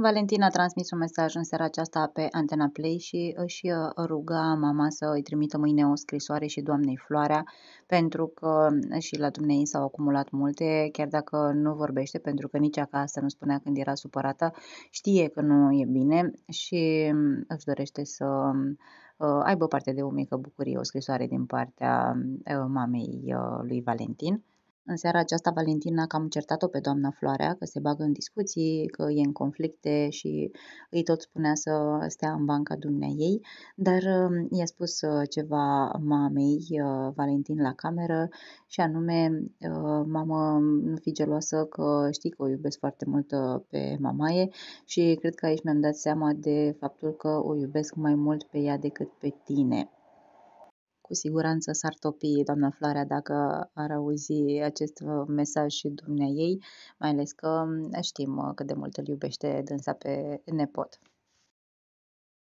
Valentina a transmis un mesaj în seara aceasta pe Antena Play și își uh, ruga mama să îi trimită mâine o scrisoare și doamnei Floarea, pentru că uh, și la dumnei s-au acumulat multe, chiar dacă nu vorbește, pentru că nici acasă nu spunea când era supărată, știe că nu e bine și um, își dorește să um, uh, aibă parte de o mică bucurie, o scrisoare din partea mamei lui Valentin. În seara aceasta, Valentina cam certat-o pe doamna Floarea, că se bagă în discuții, că e în conflicte și îi tot spunea să stea în banca dumnea ei, dar um, i-a spus uh, ceva mamei uh, Valentin la cameră și anume, uh, mamă, nu fi geloasă că știi că o iubesc foarte mult pe mamaie și cred că aici mi-am dat seama de faptul că o iubesc mai mult pe ea decât pe tine. Cu siguranță s-ar topi doamna Floarea dacă ar auzi acest uh, mesaj și dumnea ei, mai ales că mm, știm uh, cât de mult îl iubește dânsa pe nepot.